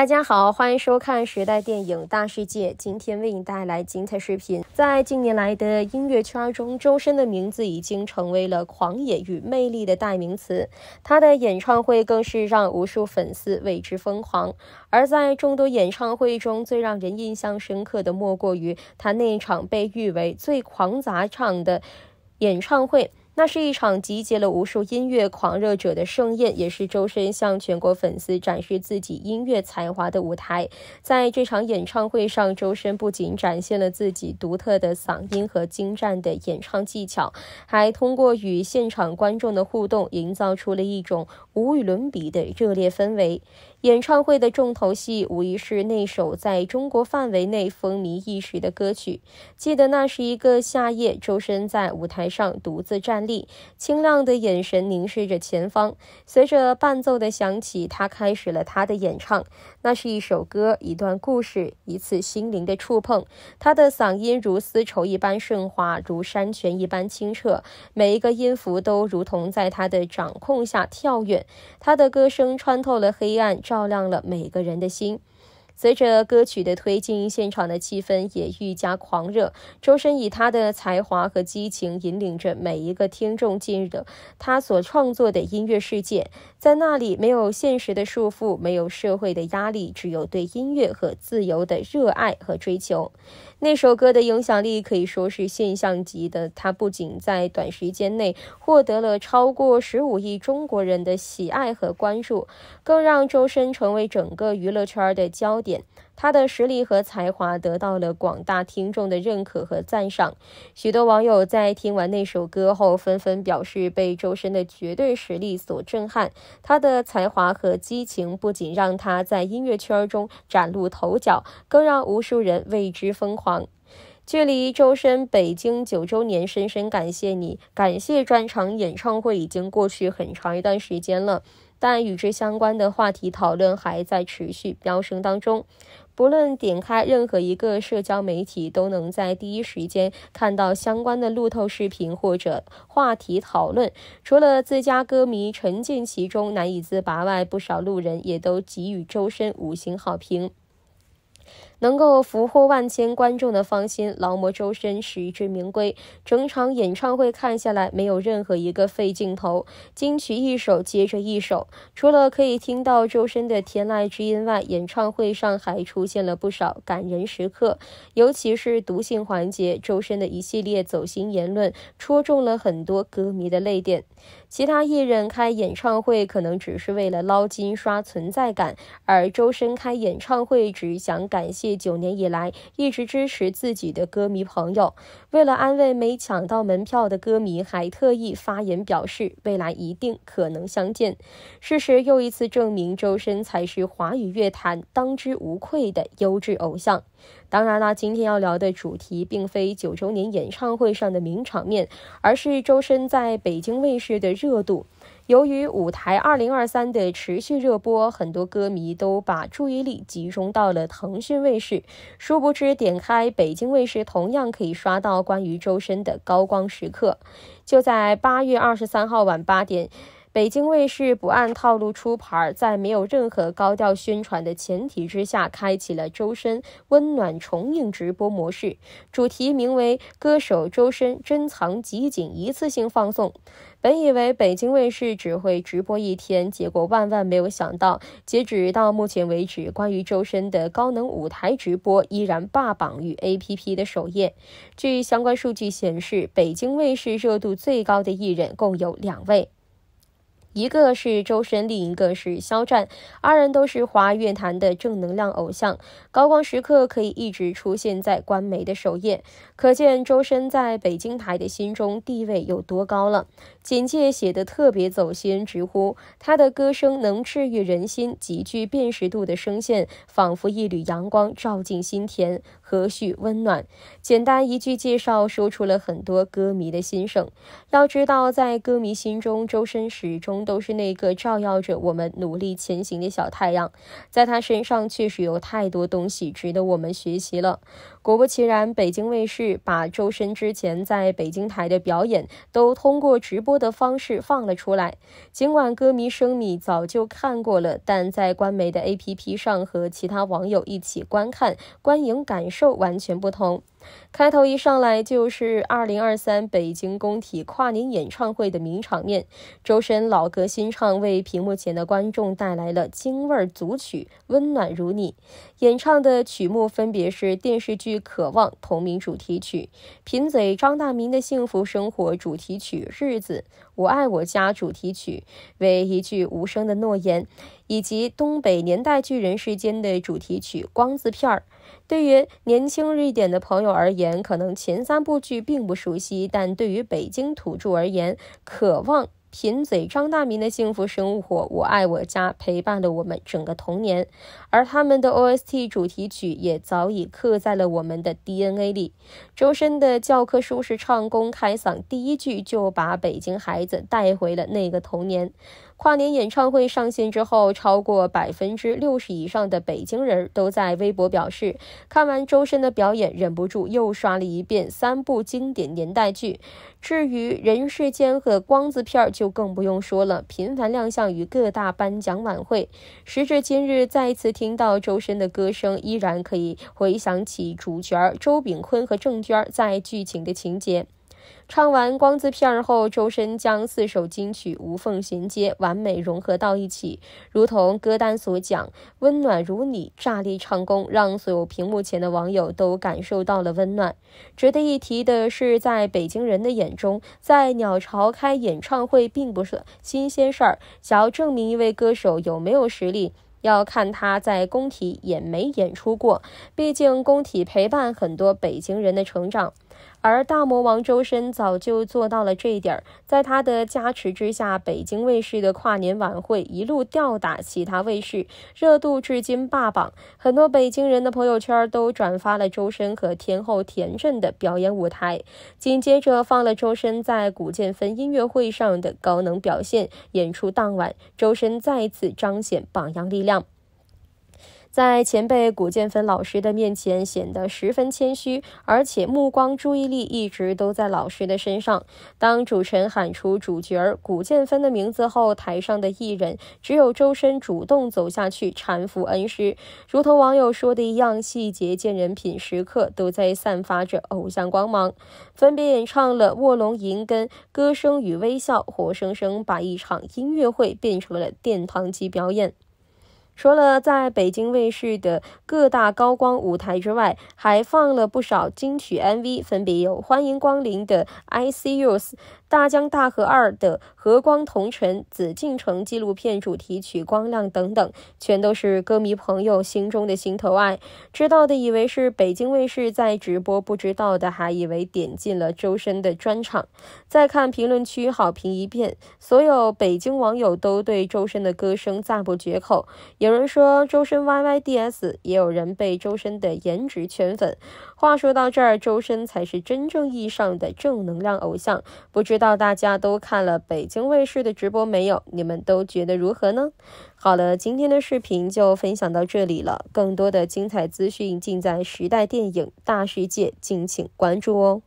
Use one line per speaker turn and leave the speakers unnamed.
大家好，欢迎收看《时代电影大世界》，今天为你带来精彩视频。在近年来的音乐圈中，周深的名字已经成为了狂野与魅力的代名词，他的演唱会更是让无数粉丝为之疯狂。而在众多演唱会中，最让人印象深刻的莫过于他那场被誉为最狂砸场的演唱会。那是一场集结了无数音乐狂热者的盛宴，也是周深向全国粉丝展示自己音乐才华的舞台。在这场演唱会上，周深不仅展现了自己独特的嗓音和精湛的演唱技巧，还通过与现场观众的互动，营造出了一种无与伦比的热烈氛围。演唱会的重头戏无疑是那首在中国范围内风靡一时的歌曲。记得那是一个夏夜，周深在舞台上独自站立，清亮的眼神凝视着前方。随着伴奏的响起，他开始了他的演唱。那是一首歌，一段故事，一次心灵的触碰。他的嗓音如丝绸一般顺滑，如山泉一般清澈，每一个音符都如同在他的掌控下跳跃。他的歌声穿透了黑暗。照亮了每个人的心。随着歌曲的推进，现场的气氛也愈加狂热。周深以他的才华和激情，引领着每一个听众进入他所创作的音乐世界。在那里没有现实的束缚，没有社会的压力，只有对音乐和自由的热爱和追求。那首歌的影响力可以说是现象级的，它不仅在短时间内获得了超过十五亿中国人的喜爱和关注，更让周深成为整个娱乐圈的焦点。他的实力和才华得到了广大听众的认可和赞赏，许多网友在听完那首歌后纷纷表示被周深的绝对实力所震撼。他的才华和激情不仅让他在音乐圈中崭露头角，更让无数人为之疯狂。距离周深北京九周年深深感谢你感谢专场演唱会已经过去很长一段时间了，但与之相关的话题讨论还在持续飙升当中。无论点开任何一个社交媒体，都能在第一时间看到相关的路透视频或者话题讨论。除了自家歌迷沉浸其中难以自拔外，不少路人也都给予周深五星好评。能够俘获万千观众的芳心，劳模周深实至名归。整场演唱会看下来，没有任何一个废镜头，金曲一首接着一首。除了可以听到周深的天籁之音外，演唱会上还出现了不少感人时刻，尤其是读信环节，周深的一系列走心言论戳中了很多歌迷的泪点。其他艺人开演唱会可能只是为了捞金、刷存在感，而周深开演唱会只想感谢。九年以来，一直支持自己的歌迷朋友，为了安慰没抢到门票的歌迷，还特意发言表示未来一定可能相见。事实又一次证明，周深才是华语乐坛当之无愧的优质偶像。当然啦，今天要聊的主题并非九周年演唱会上的名场面，而是周深在北京卫视的热度。由于《舞台二零二三》的持续热播，很多歌迷都把注意力集中到了腾讯卫视。殊不知，点开北京卫视同样可以刷到关于周深的高光时刻。就在八月二十三号晚八点。北京卫视不按套路出牌，在没有任何高调宣传的前提之下，开启了周深温暖重映直播模式，主题名为“歌手周深珍藏集锦一次性放送”。本以为北京卫视只会直播一天，结果万万没有想到，截止到目前为止，关于周深的高能舞台直播依然霸榜于 APP 的首页。据相关数据显示，北京卫视热度最高的艺人共有两位。一个是周深，另一个是肖战，二人都是华乐坛的正能量偶像，高光时刻可以一直出现在官媒的首页，可见周深在北京台的心中地位有多高了。简介写的特别走心，直呼他的歌声能治愈人心，极具辨识度的声线仿佛一缕阳光照进心田，和煦温暖。简单一句介绍，说出了很多歌迷的心声。要知道，在歌迷心中，周深始终。都是那个照耀着我们努力前行的小太阳，在他身上确实有太多东西值得我们学习了。果不其然，北京卫视把周深之前在北京台的表演都通过直播的方式放了出来。尽管歌迷、声米早就看过了，但在官媒的 APP 上和其他网友一起观看，观影感受完全不同。开头一上来就是2023北京工体跨年演唱会的名场面，周深老。歌新唱为屏幕前的观众带来了京味儿组曲《温暖如你》，演唱的曲目分别是电视剧《渴望》同名主题曲《贫嘴张大民的幸福生活》主题曲《日子》，《我爱我家》主题曲《为一句无声的诺言》，以及东北年代剧《人世间》的主题曲《光字片儿》。对于年轻一点的朋友而言，可能前三部剧并不熟悉，但对于北京土著而言，《渴望》。贫嘴张大民的幸福生活，我爱我家陪伴了我们整个童年，而他们的 OST 主题曲也早已刻在了我们的 DNA 里。周深的教科书式唱功开嗓，第一句就把北京孩子带回了那个童年。跨年演唱会上线之后，超过百分之六十以上的北京人都在微博表示，看完周深的表演，忍不住又刷了一遍三部经典年代剧。至于《人世间》和《光字片》就更不用说了，频繁亮相于各大颁奖晚会。时至今日，再次听到周深的歌声，依然可以回想起主角周炳坤和郑娟在剧情的情节。唱完光字片后，周深将四首金曲无缝衔接，完美融合到一起，如同歌单所讲，温暖如你。炸裂唱功让所有屏幕前的网友都感受到了温暖。值得一提的是，在北京人的眼中，在鸟巢开演唱会并不是新鲜事儿。想要证明一位歌手有没有实力，要看他在工体演没演出过。毕竟工体陪伴很多北京人的成长。而大魔王周深早就做到了这一点儿，在他的加持之下，北京卫视的跨年晚会一路吊打其他卫视，热度至今霸榜。很多北京人的朋友圈都转发了周深和天后田震的表演舞台，紧接着放了周深在古剑分音乐会上的高能表现。演出当晚，周深再次彰显榜样力量。在前辈古建芬老师的面前，显得十分谦虚，而且目光注意力一直都在老师的身上。当主持人喊出主角儿古建芬的名字后，台上的艺人只有周深主动走下去搀扶恩师，如同网友说的一样，“细节见人品”，时刻都在散发着偶像光芒。分别演唱了《卧龙吟》跟《歌声与微笑》，活生生把一场音乐会变成了殿堂级表演。除了在北京卫视的各大高光舞台之外，还放了不少金曲 MV，分别有《欢迎光临》的 I See You。大江大河二的《和光同尘》、《紫禁城》纪录片主题曲《光亮》等等，全都是歌迷朋友心中的心头爱。知道的以为是北京卫视在直播，不知道的还以为点进了周深的专场。再看评论区，好评一片，所有北京网友都对周深的歌声赞不绝口。有人说周深 YYDS，也有人被周深的颜值圈粉。话说到这儿，周深才是真正意义上的正能量偶像。不知。到大家都看了北京卫视的直播没有？你们都觉得如何呢？好了，今天的视频就分享到这里了，更多的精彩资讯尽在时代电影大世界，敬请关注哦。